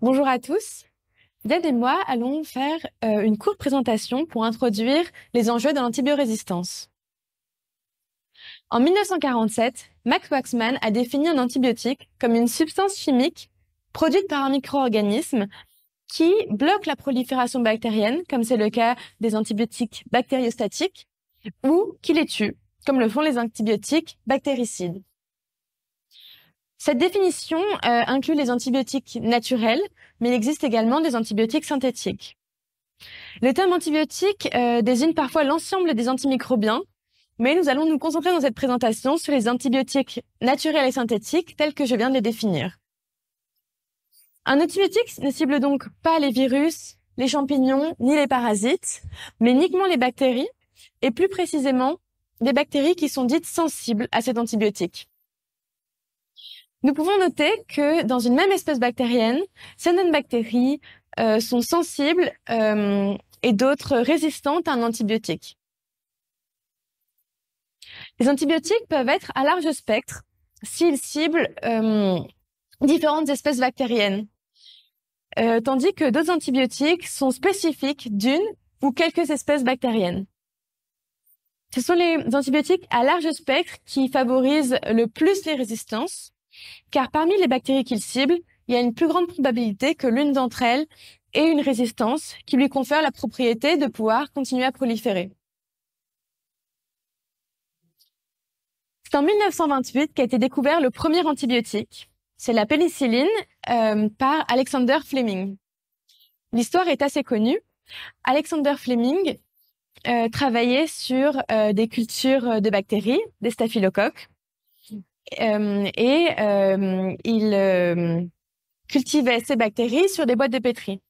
Bonjour à tous. Dad et moi allons faire euh, une courte présentation pour introduire les enjeux de l'antibiorésistance. En 1947, Max Waxman a défini un antibiotique comme une substance chimique produite par un micro-organisme qui bloque la prolifération bactérienne, comme c'est le cas des antibiotiques bactériostatiques, ou qui les tue, comme le font les antibiotiques bactéricides. Cette définition euh, inclut les antibiotiques naturels, mais il existe également des antibiotiques synthétiques. Le terme antibiotique euh, désigne parfois l'ensemble des antimicrobiens, mais nous allons nous concentrer dans cette présentation sur les antibiotiques naturels et synthétiques tels que je viens de les définir. Un antibiotique ne cible donc pas les virus, les champignons, ni les parasites, mais uniquement les bactéries, et plus précisément des bactéries qui sont dites sensibles à cet antibiotique. Nous pouvons noter que dans une même espèce bactérienne, certaines bactéries euh, sont sensibles euh, et d'autres résistantes à un antibiotique. Les antibiotiques peuvent être à large spectre s'ils ciblent euh, différentes espèces bactériennes, tandis que d'autres antibiotiques sont spécifiques d'une ou quelques espèces bactériennes. Ce sont les antibiotiques à large spectre qui favorisent le plus les résistances, car parmi les bactéries qu'il cible, il y a une plus grande probabilité que l'une d'entre elles ait une résistance qui lui confère la propriété de pouvoir continuer à proliférer. C'est en 1928 qu'a été découvert le premier antibiotique. C'est la pénicilline euh, par Alexander Fleming. L'histoire est assez connue. Alexander Fleming euh, travaillait sur euh, des cultures de bactéries, des staphylocoques, euh, et euh, il euh, cultivait ces bactéries sur des boîtes de pétri.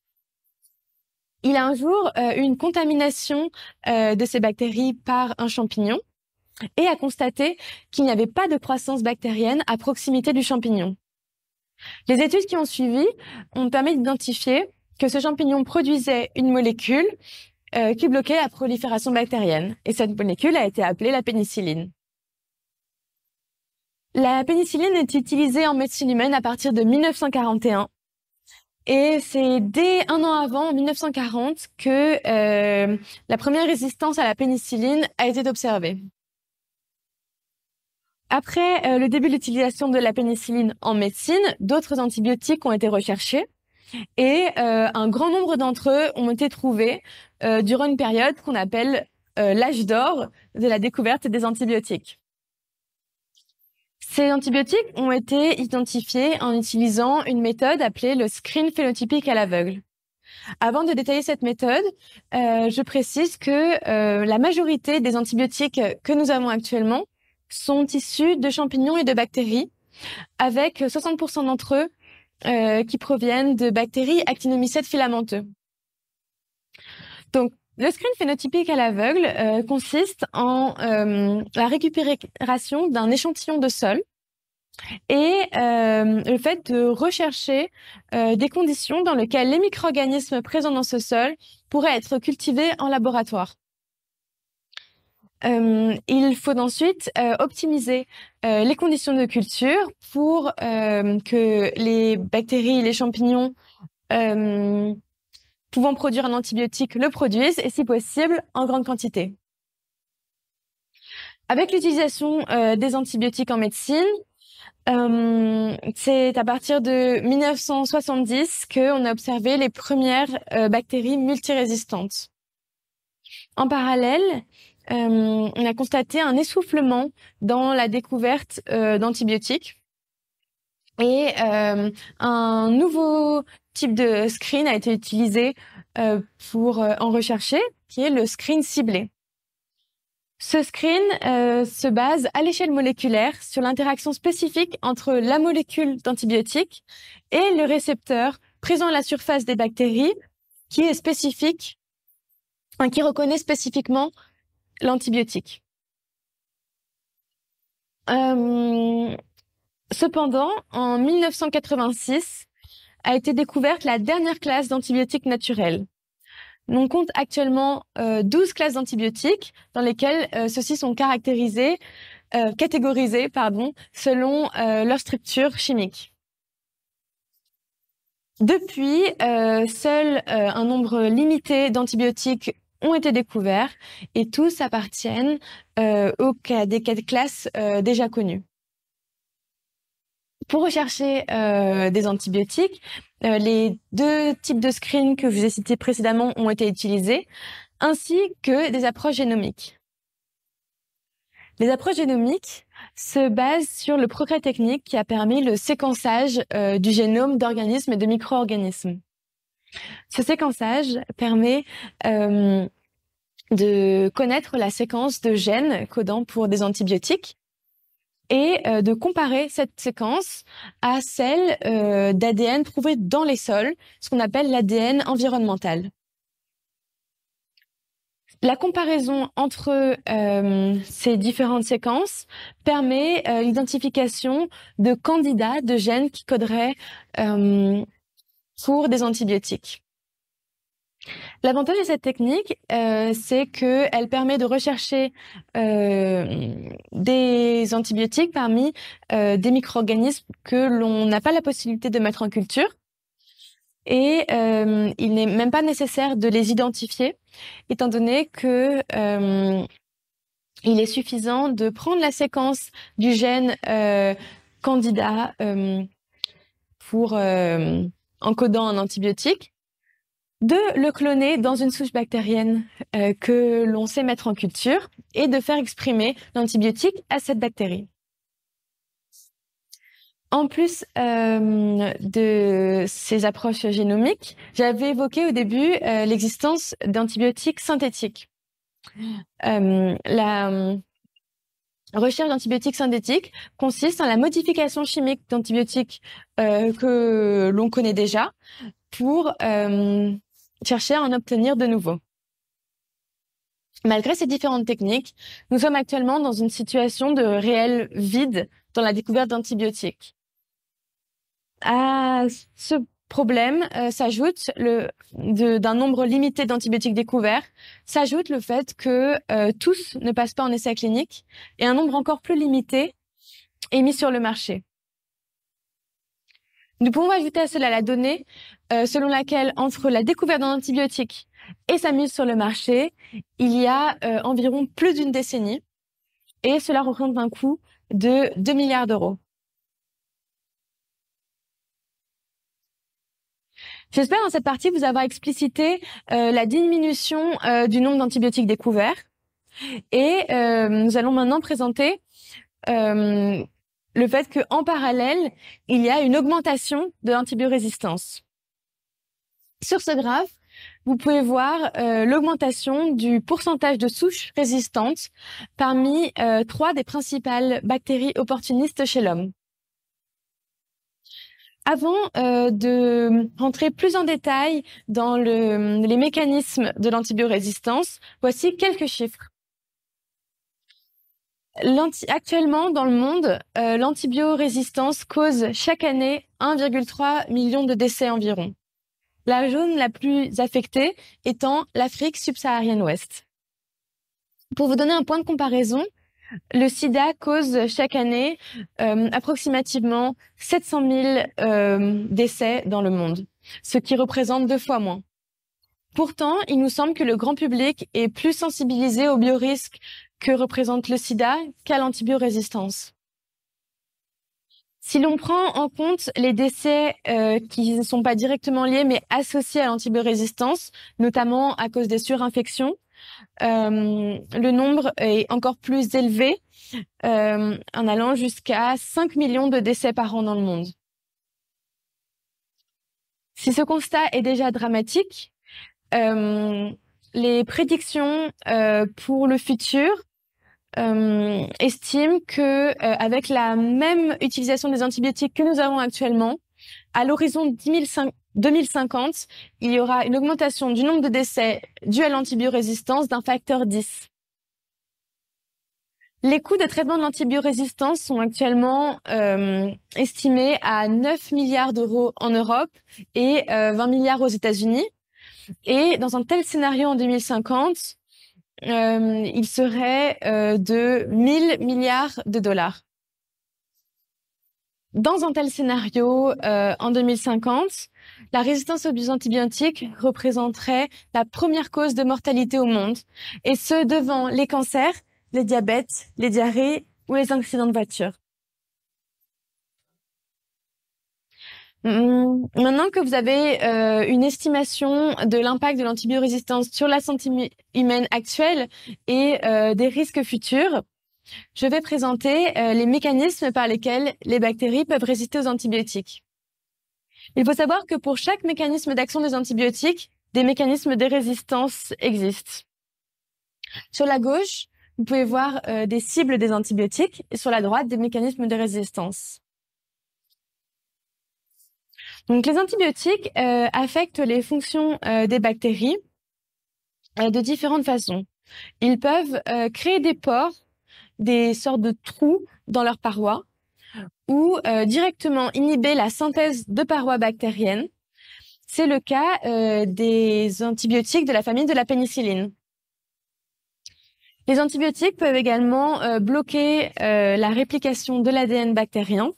Il a un jour eu une contamination de ces bactéries par un champignon et a constaté qu'il n'y avait pas de croissance bactérienne à proximité du champignon. Les études qui ont suivi ont permis d'identifier que ce champignon produisait une molécule qui bloquait la prolifération bactérienne. Et cette molécule a été appelée la pénicilline. La pénicilline est utilisée en médecine humaine à partir de 1941. Et c'est dès un an avant, en 1940, que euh, la première résistance à la pénicilline a été observée. Après euh, le début de l'utilisation de la pénicilline en médecine, d'autres antibiotiques ont été recherchés et euh, un grand nombre d'entre eux ont été trouvés durant une période qu'on appelle l'âge d'or de la découverte des antibiotiques. Ces antibiotiques ont été identifiés en utilisant une méthode appelée le screen phénotypique à l'aveugle. Avant de détailler cette méthode, euh, je précise que euh, la majorité des antibiotiques que nous avons actuellement sont issus de champignons et de bactéries, avec 60% d'entre eux euh, qui proviennent de bactéries actinomycètes filamenteux. Donc, le screen phénotypique à l'aveugle euh, consiste en euh, la récupération d'un échantillon de sol et euh, le fait de rechercher des conditions dans lesquelles les micro-organismes présents dans ce sol pourraient être cultivés en laboratoire. il faut ensuite optimiser les conditions de culture pour que les bactéries, les champignons pouvant produire un antibiotique le produisent et si possible en grande quantité. Avec l'utilisation euh, des antibiotiques en médecine, euh, c'est à partir de 1970 qu'on a observé les premières euh, bactéries multirésistantes. En parallèle, on a constaté un essoufflement dans la découverte d'antibiotiques et euh, un nouveau type de screen a été utilisé euh, pour euh, en rechercher, qui est le screen ciblé. Ce screen se base à l'échelle moléculaire sur l'interaction spécifique entre la molécule d'antibiotique et le récepteur présent à la surface des bactéries qui est spécifique, qui reconnaît spécifiquement l'antibiotique. Euh, Cependant, en 1986, a été découverte la dernière classe d'antibiotiques naturels. On compte actuellement 12 euh, classes d'antibiotiques dans lesquelles euh, ceux-ci sont caractérisés, euh, catégorisés pardon, selon leur structure chimique. Depuis, seul un nombre limité d'antibiotiques ont été découverts et tous appartiennent aux, des classes déjà connues. Pour rechercher euh, des antibiotiques, euh, les deux types de screen que je vous ai cités précédemment ont été utilisés, ainsi que des approches génomiques. Les approches génomiques se basent sur le progrès technique qui a permis le séquençage euh, du génome d'organismes et de micro-organismes. Ce séquençage permet de connaître la séquence de gènes codant pour des antibiotiques et euh, de comparer cette séquence à celle euh, d'ADN trouvée dans les sols, ce qu'on appelle l'ADN environnemental. La comparaison entre euh, ces différentes séquences permet l'identification de candidats de gènes qui coderaient pour des antibiotiques. L'avantage de cette technique, euh, c'est qu'elle permet de rechercher euh, des antibiotiques parmi euh, des micro-organismes que l'on n'a pas la possibilité de mettre en culture. Et il n'est même pas nécessaire de les identifier, étant donné que il est suffisant de prendre la séquence du gène candidat pour en codant un antibiotique de le cloner dans une souche bactérienne euh, que l'on sait mettre en culture et de faire exprimer l'antibiotique à cette bactérie. En plus euh, de ces approches génomiques, j'avais évoqué au début euh, l'existence d'antibiotiques synthétiques. la recherche d'antibiotiques synthétiques consiste en la modification chimique d'antibiotiques que l'on connaît déjà pour chercher à en obtenir de nouveaux. Malgré ces différentes techniques, nous sommes actuellement dans une situation de réel vide dans la découverte d'antibiotiques. À ce problème euh, s'ajoute le d'un nombre limité d'antibiotiques découverts, s'ajoute le fait que euh, tous ne passent pas en essai clinique et un nombre encore plus limité est mis sur le marché. Nous pouvons ajouter à cela la donnée euh, selon laquelle entre la découverte d'un antibiotique et sa mise sur le marché, il y a euh, environ plus d'une décennie, et cela représente un coût de 2 milliards d'euros. J'espère dans cette partie vous avoir explicité euh, la diminution du nombre d'antibiotiques découverts. Et nous allons maintenant présenter le fait qu'en parallèle, il y a une augmentation de l'antibiorésistance. Sur ce graphe, vous pouvez voir euh, l'augmentation du pourcentage de souches résistantes parmi euh, trois des principales bactéries opportunistes chez l'homme. Avant euh, de rentrer plus en détail dans les mécanismes de l'antibiorésistance, voici quelques chiffres. Actuellement, dans le monde, euh, l'antibiorésistance cause chaque année 1,3 million de décès environ. La zone la plus affectée étant l'Afrique subsaharienne ouest. Pour vous donner un point de comparaison, le sida cause chaque année euh, approximativement 700 000 euh, décès dans le monde, ce qui représente deux fois moins. Pourtant, il nous semble que le grand public est plus sensibilisé aux biorisques que représente le sida qu'à l'antibiorésistance. Si l'on prend en compte les décès euh, qui ne sont pas directement liés mais associés à l'antibiorésistance, notamment à cause des surinfections, euh, le nombre est encore plus élevé, euh, en allant jusqu'à 5 millions de décès par an dans le monde. Si ce constat est déjà dramatique, les prédictions pour le futur euh, estime que euh, avec la même utilisation des antibiotiques que nous avons actuellement, à l'horizon 2050, il y aura une augmentation du nombre de décès dus à l'antibiorésistance d'un facteur 10. Les coûts des traitements de l'antibiorésistance sont actuellement euh, estimés à 9 milliards d'euros en Europe et 20 milliards aux États-Unis. Et dans un tel scénario en 2050, euh, il serait euh, de 1000 milliards de dollars. Dans un tel scénario, euh, en 2050, la résistance aux antibiotiques représenterait la première cause de mortalité au monde, et ce devant les cancers, les diabètes, les diarrhées ou les accidents de voiture. Mmh, maintenant que vous avez euh, une estimation de l'impact de l'antibiorésistance sur la santé humaine actuelle et euh, des risques futurs, je vais présenter euh, les mécanismes par lesquels les bactéries peuvent résister aux antibiotiques. Il faut savoir que pour chaque mécanisme d'action des antibiotiques, des mécanismes de résistance existent. Sur la gauche, vous pouvez voir des cibles des antibiotiques et sur la droite, des mécanismes de résistance. Donc, les antibiotiques euh, affectent les fonctions euh, des bactéries euh, de différentes façons. Ils peuvent créer des pores, des sortes de trous dans leurs parois, ah. ou directement inhiber la synthèse de parois bactériennes. C'est le cas des antibiotiques de la famille de la pénicilline. Les antibiotiques peuvent également bloquer la réplication de l'ADN bactérien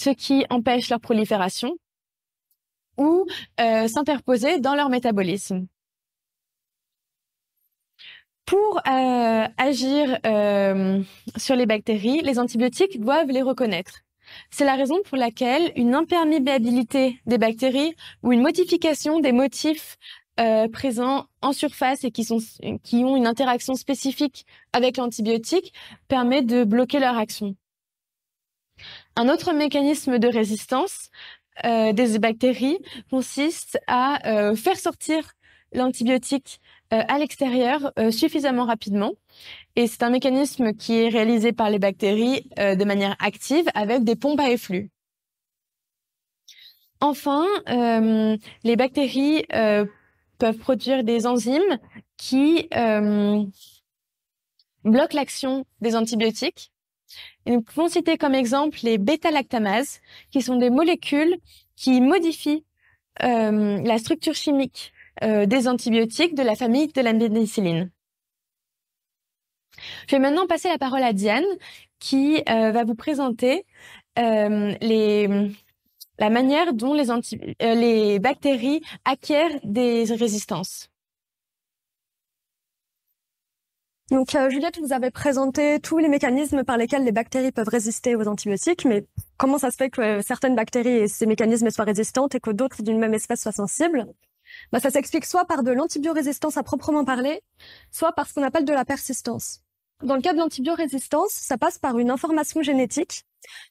ce qui empêche leur prolifération ou euh, s'interposer dans leur métabolisme. Pour euh, agir euh, sur les bactéries, les antibiotiques doivent les reconnaître. C'est la raison pour laquelle une imperméabilité des bactéries ou une modification des motifs présents en surface et qui, sont, qui ont une interaction spécifique avec l'antibiotique permet de bloquer leur action. Un autre mécanisme de résistance euh, des bactéries consiste à euh, faire sortir l'antibiotique euh, à l'extérieur suffisamment rapidement. Et c'est un mécanisme qui est réalisé par les bactéries de manière active avec des pompes à efflux. Enfin, les bactéries peuvent produire des enzymes qui bloquent l'action des antibiotiques nous pouvons citer comme exemple les bêta-lactamases, qui sont des molécules qui modifient euh, la structure chimique euh, des antibiotiques de la famille de la Je vais maintenant passer la parole à Diane, qui euh, va vous présenter la manière dont les bactéries acquièrent des résistances. Donc euh, Juliette vous avez présenté tous les mécanismes par lesquels les bactéries peuvent résister aux antibiotiques, mais comment ça se fait que euh, certaines bactéries et ces mécanismes soient résistantes et que d'autres d'une même espèce soient sensibles bah, Ça s'explique soit par de l'antibiorésistance à proprement parler, soit par ce qu'on appelle de la persistance. Dans le cas de l'antibiorésistance, ça passe par une information génétique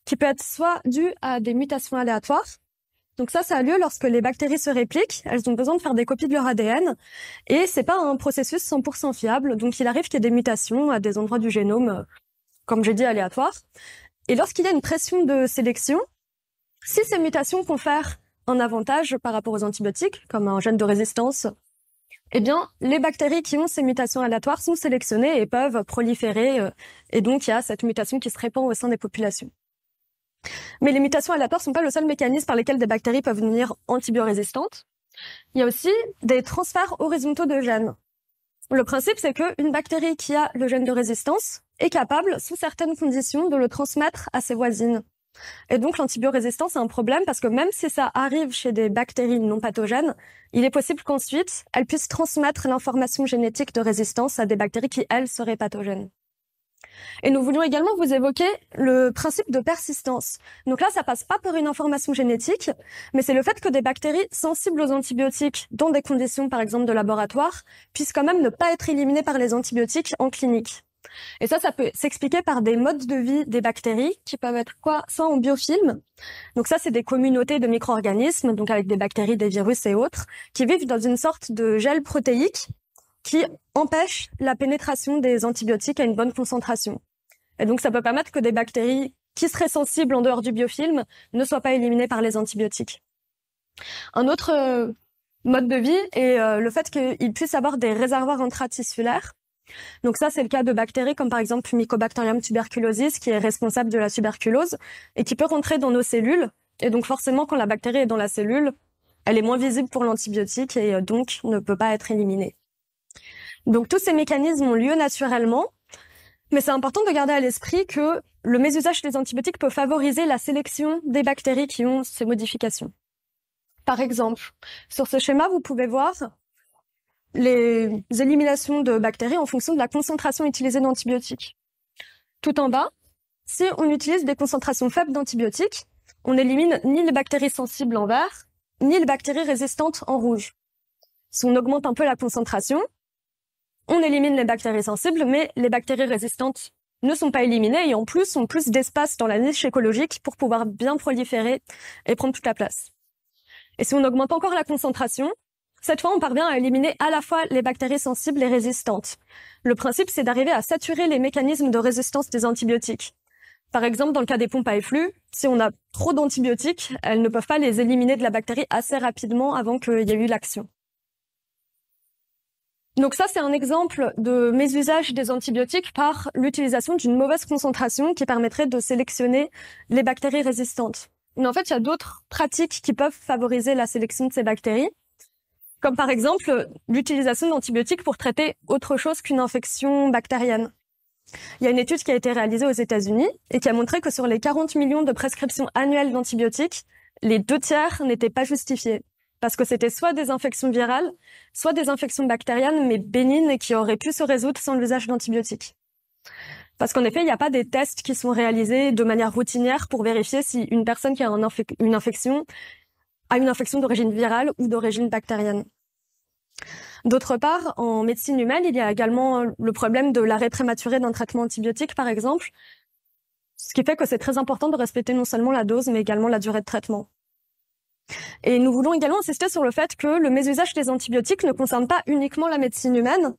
qui peut être soit due à des mutations aléatoires, donc ça, ça a lieu lorsque les bactéries se répliquent. Elles ont besoin de faire des copies de leur ADN. Et c'est pas un processus 100% fiable. Donc il arrive qu'il y ait des mutations à des endroits du génome, euh, comme j'ai dit, aléatoires. Et lorsqu'il y a une pression de sélection, si ces mutations confèrent un avantage par rapport aux antibiotiques, comme un gène de résistance, eh bien, les bactéries qui ont ces mutations aléatoires sont sélectionnées et peuvent proliférer. Euh, et donc, il y a cette mutation qui se répand au sein des populations. Mais les mutations aléatoires sont pas le seul mécanisme par lequel des bactéries peuvent devenir antibiorésistantes. Il y a aussi des transferts horizontaux de gènes. Le principe, c'est qu'une bactérie qui a le gène de résistance est capable, sous certaines conditions, de le transmettre à ses voisines. Et donc l'antibiorésistance est un problème parce que même si ça arrive chez des bactéries non pathogènes, il est possible qu'ensuite elles puissent transmettre l'information génétique de résistance à des bactéries qui, elles, seraient pathogènes. Et nous voulions également vous évoquer le principe de persistance. Donc là, ça passe pas par une information génétique, mais c'est le fait que des bactéries sensibles aux antibiotiques, dans des conditions par exemple de laboratoire, puissent quand même ne pas être éliminées par les antibiotiques en clinique. Et ça, ça peut s'expliquer par des modes de vie des bactéries qui peuvent être quoi Ça, en biofilm, donc ça, c'est des communautés de micro-organismes, donc avec des bactéries, des virus et autres, qui vivent dans une sorte de gel protéique qui empêche la pénétration des antibiotiques à une bonne concentration. Et donc, ça peut permettre que des bactéries qui seraient sensibles en dehors du biofilm ne soient pas éliminées par les antibiotiques. Un autre euh, mode de vie est euh, le fait qu'ils puissent avoir des réservoirs intratissulaires. Donc ça, c'est le cas de bactéries comme par exemple Mycobacterium tuberculosis qui est responsable de la tuberculose et qui peut rentrer dans nos cellules. Et donc forcément, quand la bactérie est dans la cellule, elle est moins visible pour l'antibiotique et euh, donc ne peut pas être éliminée. Donc tous ces mécanismes ont lieu naturellement, mais c'est important de garder à l'esprit que le mésusage des antibiotiques peut favoriser la sélection des bactéries qui ont ces modifications. Par exemple, sur ce schéma, vous pouvez voir les éliminations de bactéries en fonction de la concentration utilisée d'antibiotiques. Tout en bas, si on utilise des concentrations faibles d'antibiotiques, on n'élimine ni les bactéries sensibles en vert, ni les bactéries résistantes en rouge. Si on augmente un peu la concentration, on élimine les bactéries sensibles, mais les bactéries résistantes ne sont pas éliminées et en plus ont plus d'espace dans la niche écologique pour pouvoir bien proliférer et prendre toute la place. Et si on augmente encore la concentration, cette fois on parvient à éliminer à la fois les bactéries sensibles et résistantes. Le principe c'est d'arriver à saturer les mécanismes de résistance des antibiotiques. Par exemple, dans le cas des pompes à efflux, si on a trop d'antibiotiques, elles ne peuvent pas les éliminer de la bactérie assez rapidement avant qu'il y ait eu l'action. Donc ça, c'est un exemple de mésusage des antibiotiques par l'utilisation d'une mauvaise concentration qui permettrait de sélectionner les bactéries résistantes. Mais en fait, il y a d'autres pratiques qui peuvent favoriser la sélection de ces bactéries, comme par exemple l'utilisation d'antibiotiques pour traiter autre chose qu'une infection bactérienne. Il y a une étude qui a été réalisée aux États-Unis et qui a montré que sur les 40 millions de prescriptions annuelles d'antibiotiques, les deux tiers n'étaient pas justifiés parce que c'était soit des infections virales, soit des infections bactériennes, mais bénignes et qui auraient pu se résoudre sans l'usage d'antibiotiques. Parce qu'en effet, il n'y a pas des tests qui sont réalisés de manière routinière pour vérifier si une personne qui a une, une infection a une infection d'origine virale ou d'origine bactérienne. D'autre part, en médecine humaine, il y a également le problème de l'arrêt prématuré d'un traitement antibiotique, par exemple, ce qui fait que c'est très important de respecter non seulement la dose, mais également la durée de traitement. Et nous voulons également insister sur le fait que le mésusage des antibiotiques ne concerne pas uniquement la médecine humaine,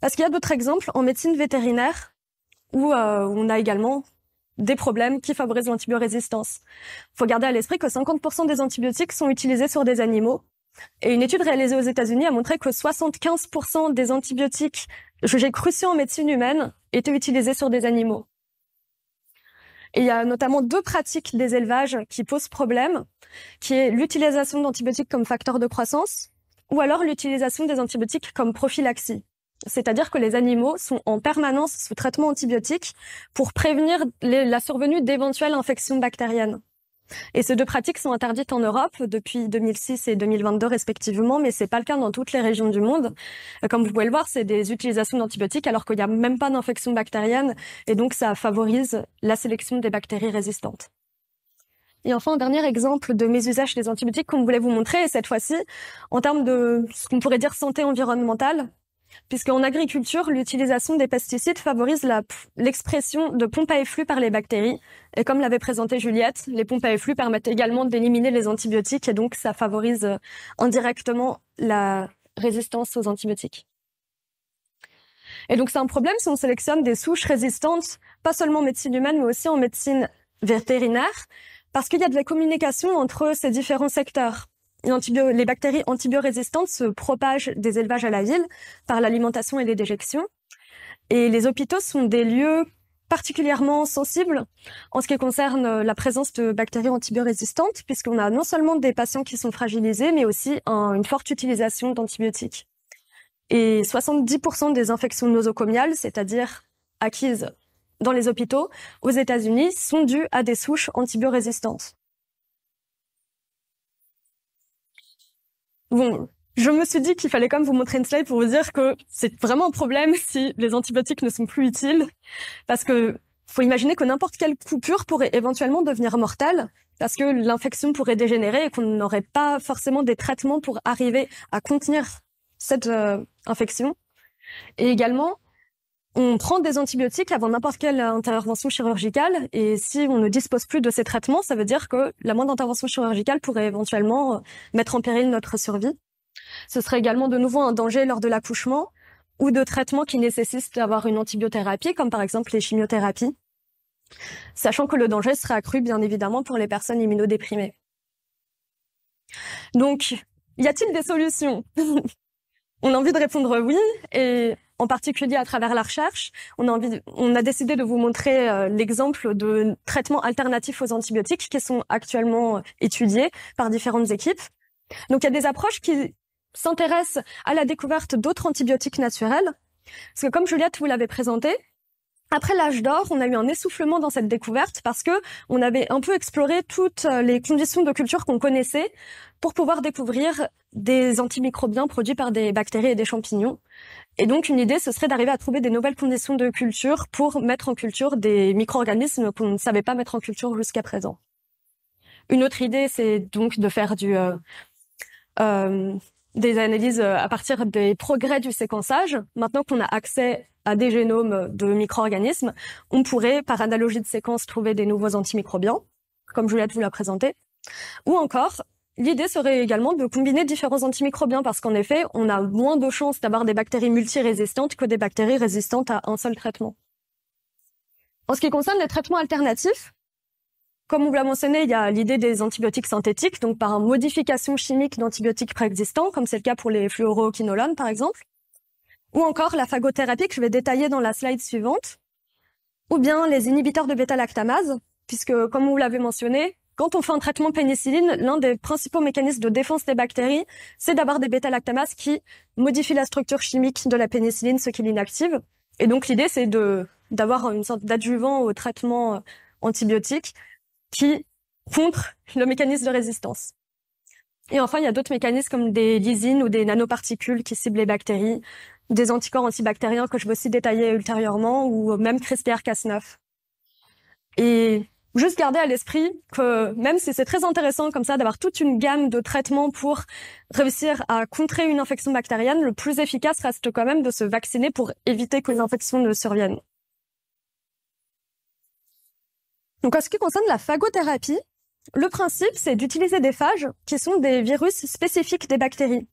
parce qu'il y a d'autres exemples en médecine vétérinaire où euh, on a également des problèmes qui favorisent l'antibiorésistance. Il faut garder à l'esprit que 50% des antibiotiques sont utilisés sur des animaux. Et une étude réalisée aux États-Unis a montré que 75% des antibiotiques jugés cruciaux en médecine humaine étaient utilisés sur des animaux il y a notamment deux pratiques des élevages qui posent problème, qui est l'utilisation d'antibiotiques comme facteur de croissance ou alors l'utilisation des antibiotiques comme prophylaxie. C'est-à-dire que les animaux sont en permanence sous traitement antibiotique pour prévenir la survenue d'éventuelles infections bactériennes. Et ces deux pratiques sont interdites en Europe depuis 2006 et 2022 respectivement, mais c'est pas le cas dans toutes les régions du monde. Euh, comme vous pouvez le voir, c'est des utilisations d'antibiotiques alors qu'il n'y a même pas d'infection bactérienne et donc ça favorise la sélection des bactéries résistantes. Et enfin, un dernier exemple de mes usages des antibiotiques qu'on voulait vous montrer, et cette fois-ci, en termes de ce qu'on pourrait dire santé environnementale, puisqu'en agriculture, l'utilisation des pesticides favorise l'expression de pompes à efflux par les bactéries. Et comme l'avait présenté Juliette, les pompes à efflux permettent également d'éliminer les antibiotiques et donc ça favorise euh, indirectement la résistance aux antibiotiques. Et donc c'est un problème si on sélectionne des souches résistantes, pas seulement en médecine humaine, mais aussi en médecine vétérinaire, parce qu'il y a de la communication entre ces différents secteurs les bactéries antibiorésistantes se propagent des élevages à la ville par l'alimentation et les déjections. Et les hôpitaux sont des lieux particulièrement sensibles en ce qui concerne euh, la présence de bactéries antibiorésistantes, puisqu'on a non seulement des patients qui sont fragilisés, mais aussi une forte utilisation d'antibiotiques. Et 70% des infections nosocomiales, c'est-à-dire acquises dans les hôpitaux aux États-Unis, sont dues à des souches antibiorésistantes. Bon, je me suis dit qu'il fallait quand même vous montrer une slide pour vous dire que c'est vraiment un problème si les antibiotiques ne sont plus utiles, parce que faut imaginer que n'importe quelle coupure pourrait éventuellement devenir mortelle, parce que l'infection pourrait dégénérer et qu'on n'aurait pas forcément des traitements pour arriver à contenir cette euh, infection. Et également, on prend des antibiotiques avant n'importe quelle intervention chirurgicale et si on ne dispose plus de ces traitements, ça veut dire que la moindre intervention chirurgicale pourrait éventuellement euh, mettre en péril notre survie. Ce serait également de nouveau un danger lors de l'accouchement ou de traitements qui nécessitent d'avoir une antibiothérapie, comme par exemple les chimiothérapies, sachant que le danger serait accru bien évidemment pour les personnes immunodéprimées. Donc, y a-t-il des solutions On a envie de répondre oui, et en particulier à travers la recherche. On a, on a décidé de vous montrer euh, l'exemple de traitements alternatifs aux antibiotiques qui sont actuellement euh, étudiés par différentes équipes. Donc il y a des approches qui s'intéressent à la découverte d'autres antibiotiques naturels. Parce que comme Juliette vous l'avait présenté, après l'âge d'or, on a eu un essoufflement dans cette découverte parce que on avait un peu exploré toutes euh, les conditions de culture qu'on connaissait pour pouvoir découvrir des antimicrobiens produits par des bactéries et des champignons. Et donc une idée, ce serait d'arriver à trouver des nouvelles conditions de culture pour mettre en culture des micro-organismes qu'on ne savait pas mettre en culture jusqu'à présent. Une autre idée, c'est donc de faire du, euh, euh, des analyses euh, à partir des progrès du séquençage. Maintenant qu'on a accès à des génomes de micro-organismes, on pourrait, par analogie de séquence, trouver des nouveaux antimicrobiens, comme Juliette vous l'a présenté. Ou encore, L'idée serait également de combiner différents antimicrobiens parce qu'en effet, on a moins de chances d'avoir des bactéries multirésistantes que des bactéries résistantes à un seul traitement. En ce qui concerne les traitements alternatifs, comme vous l'a mentionné, il y a l'idée des antibiotiques synthétiques, donc par modification chimique d'antibiotiques préexistants, comme c'est le cas pour les fluoroquinolones par exemple, ou encore la phagothérapie que je vais détailler dans la slide suivante, ou bien les inhibiteurs de bêta-lactamase, puisque comme vous l'avez mentionné, quand on fait un traitement pénicilline, l'un des principaux mécanismes de défense des bactéries, c'est d'avoir des bêta-lactamases qui modifient la structure chimique de la pénicilline, ce qui l'inactive. Et donc l'idée, c'est de d'avoir une sorte d'adjuvant au traitement euh, antibiotique qui contre le mécanisme de résistance. Et enfin, il y a d'autres mécanismes comme des lysines ou des nanoparticules qui ciblent les bactéries, des anticorps antibactériens que je vais aussi détailler ultérieurement, ou même CRISPR-Cas9. Et juste garder à l'esprit que même si c'est très intéressant comme ça d'avoir toute une gamme de traitements pour réussir à contrer une infection bactérienne, le plus efficace reste quand même de se vacciner pour éviter que les infections ne surviennent. Donc en ce qui concerne la phagothérapie, le principe c'est d'utiliser des phages qui sont des virus spécifiques des bactéries.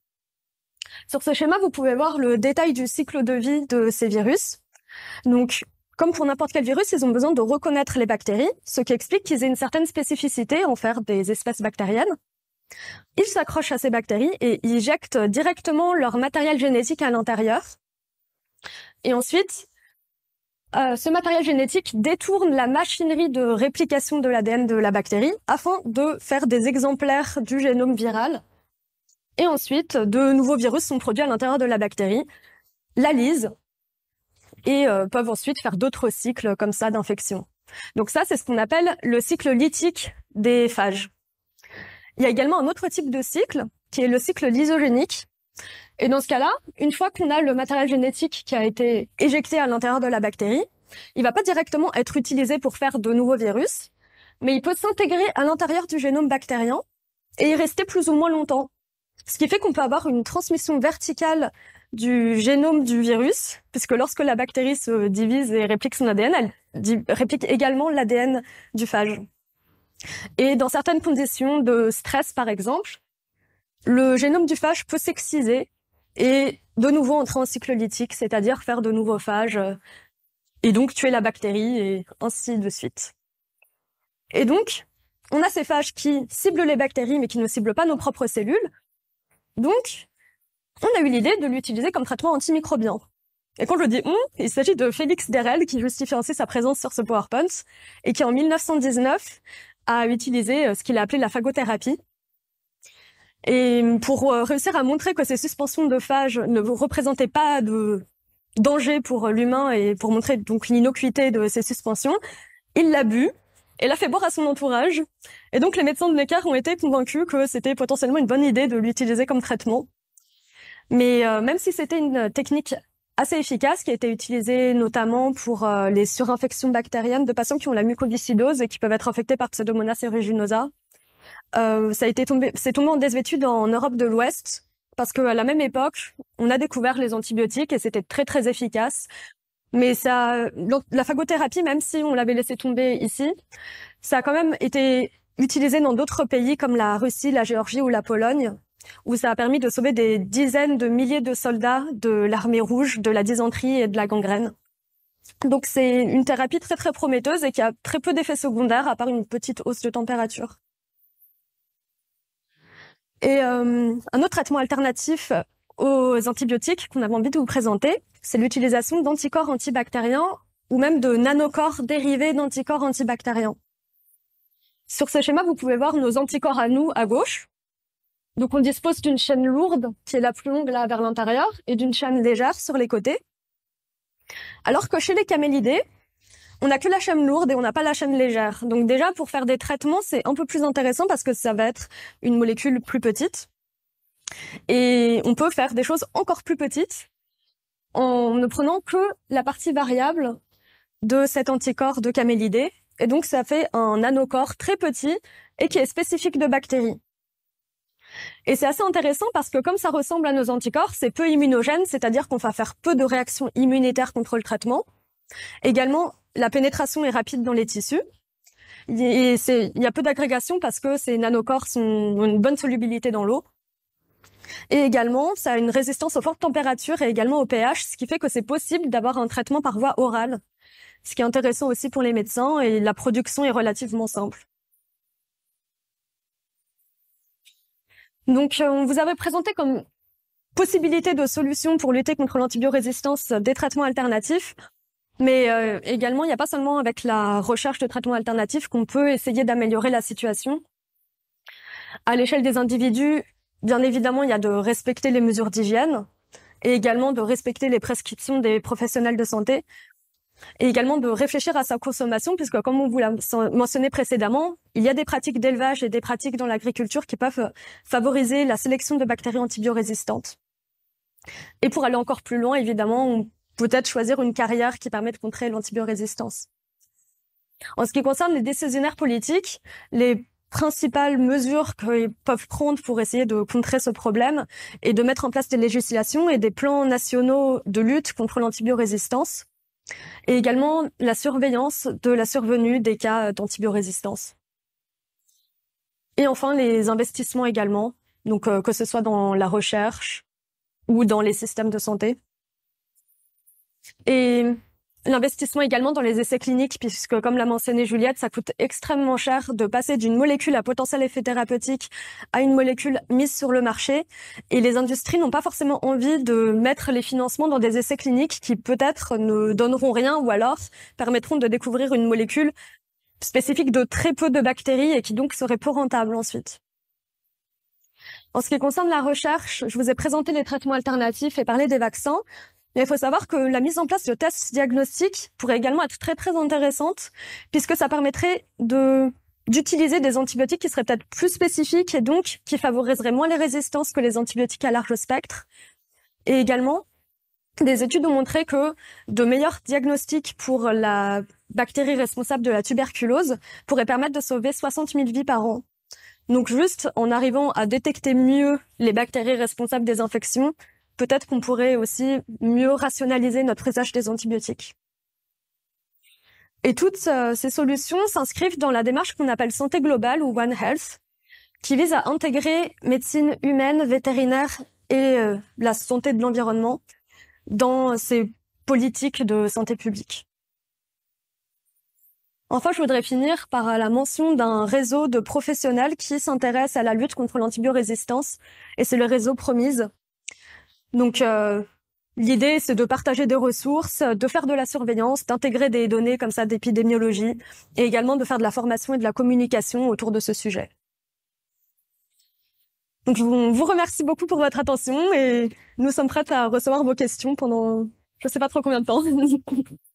Sur ce schéma, vous pouvez voir le détail du cycle de vie de ces virus. Donc comme pour n'importe quel virus, ils ont besoin de reconnaître les bactéries, ce qui explique qu'ils aient une certaine spécificité en faire des espèces bactériennes. Ils s'accrochent à ces bactéries et ils injectent directement leur matériel génétique à l'intérieur. Et ensuite, euh, ce matériel génétique détourne la machinerie de réplication de l'ADN de la bactérie afin de faire des exemplaires du génome viral. Et ensuite, de nouveaux virus sont produits à l'intérieur de la bactérie, l'alysent et euh, peuvent ensuite faire d'autres cycles comme ça d'infection. Donc ça, c'est ce qu'on appelle le cycle lytique des phages. Il y a également un autre type de cycle qui est le cycle lysogénique. Et dans ce cas-là, une fois qu'on a le matériel génétique qui a été éjecté à l'intérieur de la bactérie, il va pas directement être utilisé pour faire de nouveaux virus, mais il peut s'intégrer à l'intérieur du génome bactérien et y rester plus ou moins longtemps. Ce qui fait qu'on peut avoir une transmission verticale du génome du virus, puisque lorsque la bactérie se divise et réplique son ADN, elle réplique également l'ADN du phage. Et dans certaines conditions de stress, par exemple, le génome du phage peut s'exciser et de nouveau entrer en cycle lytique, c'est-à-dire faire de nouveaux phages euh, et donc tuer la bactérie et ainsi de suite. Et donc, on a ces phages qui ciblent les bactéries mais qui ne ciblent pas nos propres cellules. Donc, on a eu l'idée de l'utiliser comme traitement antimicrobien. Et quand je dis on, il s'agit de Félix Derel qui justifie ainsi sa présence sur ce PowerPoint et qui en 1919 a utilisé euh, ce qu'il a appelé la phagothérapie. Et pour euh, réussir à montrer que ces suspensions de phages ne représentaient pas de danger pour l'humain et pour montrer donc l'innocuité de ces suspensions, il l'a bu et l'a fait boire à son entourage. Et donc les médecins de l'écart ont été convaincus que c'était potentiellement une bonne idée de l'utiliser comme traitement. Mais euh, même si c'était une euh, technique assez efficace qui a été utilisée notamment pour euh, les surinfections bactériennes de patients qui ont la mucoviscidose et qui peuvent être infectés par Pseudomonas aeruginosa, euh, ça a été tombé, c'est tombé en désuétude en Europe de l'Ouest parce qu'à la même époque, on a découvert les antibiotiques et c'était très très efficace. Mais ça, la phagothérapie, même si on l'avait laissé tomber ici, ça a quand même été utilisé dans d'autres pays comme la Russie, la Géorgie ou la Pologne, où ça a permis de sauver des dizaines de milliers de soldats de l'armée rouge, de la dysenterie et de la gangrène. Donc c'est une thérapie très très prometteuse et qui a très peu d'effets secondaires à part une petite hausse de température. Et euh, un autre traitement alternatif aux antibiotiques qu'on avait envie de vous présenter, c'est l'utilisation d'anticorps antibactériens ou même de nanocorps dérivés d'anticorps antibactériens. Sur ce schéma, vous pouvez voir nos anticorps à nous à gauche, donc on dispose d'une chaîne lourde qui est la plus longue là vers l'intérieur et d'une chaîne légère sur les côtés. Alors que chez les camélidés, on n'a que la chaîne lourde et on n'a pas la chaîne légère. Donc déjà pour faire des traitements, c'est un peu plus intéressant parce que ça va être une molécule plus petite. Et on peut faire des choses encore plus petites en ne prenant que la partie variable de cet anticorps de camélidés. Et donc ça fait un nanocorps très petit et qui est spécifique de bactéries. Et c'est assez intéressant parce que comme ça ressemble à nos anticorps, c'est peu immunogène, c'est-à-dire qu'on va faire peu de réactions immunitaires contre le traitement. Également, la pénétration est rapide dans les tissus. il y a peu d'agrégation parce que ces nanocorps ont une bonne solubilité dans l'eau. Et également, ça a une résistance aux fortes températures et également au pH, ce qui fait que c'est possible d'avoir un traitement par voie orale. Ce qui est intéressant aussi pour les médecins et la production est relativement simple. Donc, euh, on vous avait présenté comme possibilité de solution pour lutter contre l'antibiorésistance des traitements alternatifs. Mais euh, également, il n'y a pas seulement avec la recherche de traitements alternatifs qu'on peut essayer d'améliorer la situation. À l'échelle des individus, bien évidemment, il y a de respecter les mesures d'hygiène et également de respecter les prescriptions des professionnels de santé et également de réfléchir à sa consommation, puisque comme on vous l'a mentionné précédemment, il y a des pratiques d'élevage et des pratiques dans l'agriculture qui peuvent euh, favoriser la sélection de bactéries antibiorésistantes. Et pour aller encore plus loin, évidemment, on peut être choisir une carrière qui permet de contrer l'antibiorésistance. En ce qui concerne les décisionnaires politiques, les principales mesures qu'ils peuvent prendre pour essayer de contrer ce problème et de mettre en place des législations et des plans nationaux de lutte contre l'antibiorésistance et également la surveillance de la survenue des cas euh, d'antibiorésistance. Et enfin, les investissements également, donc euh, que ce soit dans la recherche ou dans les systèmes de santé. Et L'investissement également dans les essais cliniques, puisque comme l'a mentionné Juliette, ça coûte extrêmement cher de passer d'une molécule à potentiel effet thérapeutique à une molécule mise sur le marché. Et les industries n'ont pas forcément envie de mettre les financements dans des essais cliniques qui peut-être ne donneront rien ou alors permettront de découvrir une molécule spécifique de très peu de bactéries et qui donc serait peu rentable ensuite. En ce qui concerne la recherche, je vous ai présenté les traitements alternatifs et parlé des vaccins. Mais il faut savoir que la mise en place de tests diagnostiques pourrait également être très très intéressante puisque ça permettrait de d'utiliser des antibiotiques qui seraient peut-être plus spécifiques et donc qui favoriseraient moins les résistances que les antibiotiques à large spectre. Et également, des études ont montré que de meilleurs diagnostics pour la bactérie responsable de la tuberculose pourraient permettre de sauver 60 000 vies par an. Donc juste en arrivant à détecter mieux les bactéries responsables des infections, peut-être qu'on pourrait aussi mieux rationaliser notre usage des antibiotiques. Et toutes euh, ces solutions s'inscrivent dans la démarche qu'on appelle santé globale ou One Health, qui vise à intégrer médecine humaine, vétérinaire et euh, la santé de l'environnement dans ces politiques de santé publique. Enfin, je voudrais finir par la mention d'un réseau de professionnels qui s'intéressent à la lutte contre l'antibiorésistance, et c'est le réseau Promise, donc euh, l'idée, c'est de partager des ressources, de faire de la surveillance, d'intégrer des données comme ça d'épidémiologie, et également de faire de la formation et de la communication autour de ce sujet. Donc je vous remercie beaucoup pour votre attention et nous sommes prêtes à recevoir vos questions pendant je ne sais pas trop combien de temps.